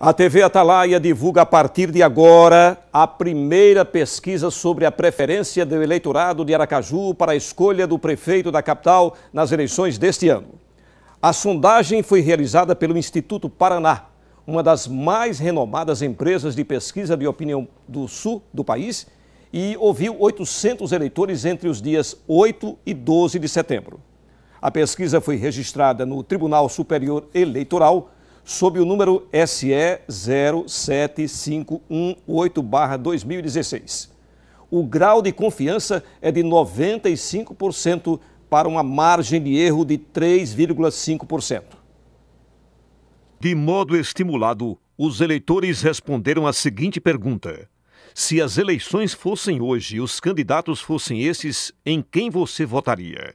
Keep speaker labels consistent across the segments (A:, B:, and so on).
A: A TV Atalaia divulga a partir de agora a primeira pesquisa sobre a preferência do eleitorado de Aracaju para a escolha do prefeito da capital nas eleições deste ano. A sondagem foi realizada pelo Instituto Paraná, uma das mais renomadas empresas de pesquisa de opinião do sul do país, e ouviu 800 eleitores entre os dias 8 e 12 de setembro. A pesquisa foi registrada no Tribunal Superior Eleitoral sob o número SE 07518-2016. O grau de confiança é de 95% para uma margem de erro de 3,5%. De modo estimulado, os eleitores responderam a seguinte pergunta: Se as eleições fossem hoje e os candidatos fossem esses, em quem você votaria?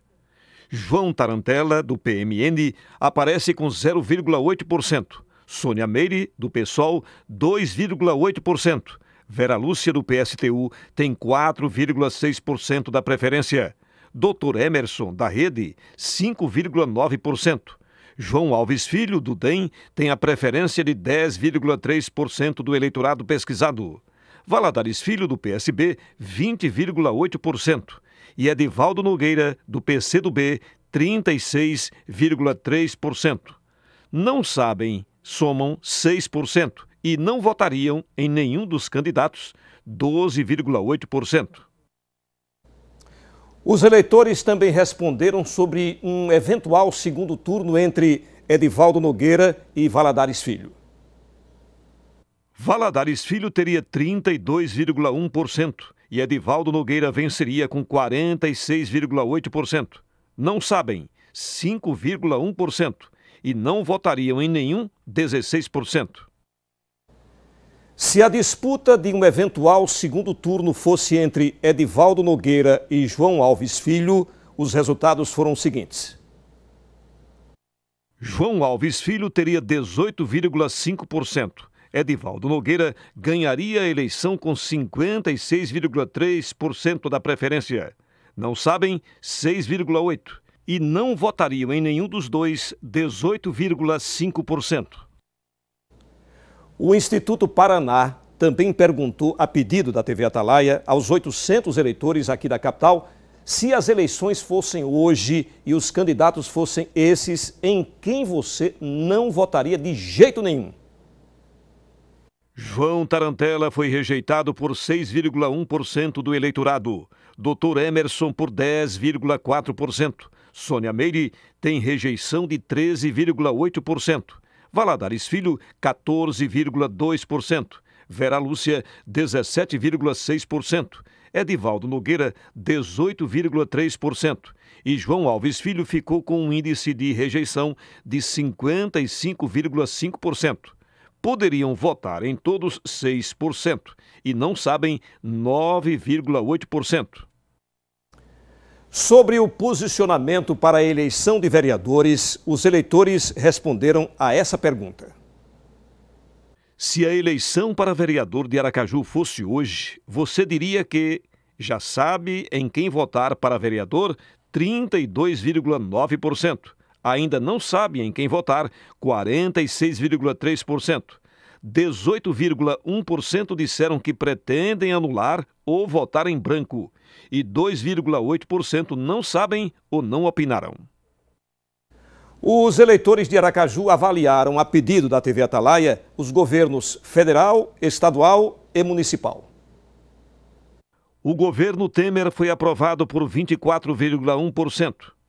A: João Tarantella, do PMN, aparece com 0,8%. Sônia Meire, do PSOL, 2,8%. Vera Lúcia, do PSTU, tem 4,6% da preferência. Dr. Emerson, da Rede, 5,9%. João Alves Filho, do DEM, tem a preferência de 10,3% do eleitorado pesquisado. Valadares Filho, do PSB, 20,8% e é Edivaldo Nogueira, do PCdoB, 36,3%. Não sabem, somam 6%, e não votariam em nenhum dos candidatos, 12,8%. Os eleitores também responderam sobre um eventual segundo turno entre Edivaldo Nogueira e Valadares Filho. Valadares Filho teria 32,1% e Edivaldo Nogueira venceria com 46,8%. Não sabem, 5,1%. E não votariam em nenhum, 16%. Se a disputa de um eventual segundo turno fosse entre Edivaldo Nogueira e João Alves Filho, os resultados foram os seguintes. João Alves Filho teria 18,5%, Edivaldo Nogueira ganharia a eleição com 56,3% da preferência. Não sabem, 6,8%. E não votariam em nenhum dos dois, 18,5%. O Instituto Paraná também perguntou, a pedido da TV Atalaia, aos 800 eleitores aqui da capital, se as eleições fossem hoje e os candidatos fossem esses, em quem você não votaria de jeito nenhum. João Tarantella foi rejeitado por 6,1% do eleitorado. Dr. Emerson por 10,4%. Sônia Meire tem rejeição de 13,8%. Valadares Filho, 14,2%. Vera Lúcia, 17,6%. Edivaldo Nogueira, 18,3%. E João Alves Filho ficou com um índice de rejeição de 55,5% poderiam votar em todos 6% e não sabem 9,8%. Sobre o posicionamento para a eleição de vereadores, os eleitores responderam a essa pergunta. Se a eleição para vereador de Aracaju fosse hoje, você diria que já sabe em quem votar para vereador 32,9% ainda não sabem em quem votar, 46,3%. 18,1% disseram que pretendem anular ou votar em branco, e 2,8% não sabem ou não opinarão. Os eleitores de Aracaju avaliaram, a pedido da TV Atalaia, os governos federal, estadual e municipal. O governo Temer foi aprovado por 24,1%.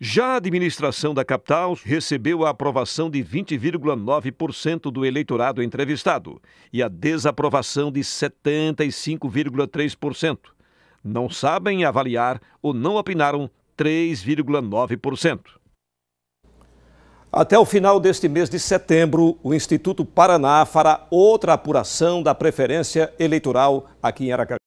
A: Já a administração da capital recebeu a aprovação de 20,9% do eleitorado entrevistado e a desaprovação de 75,3%. Não sabem avaliar ou não opinaram 3,9%. Até o final deste mês de setembro, o Instituto Paraná fará outra apuração da preferência eleitoral aqui em Aracaju.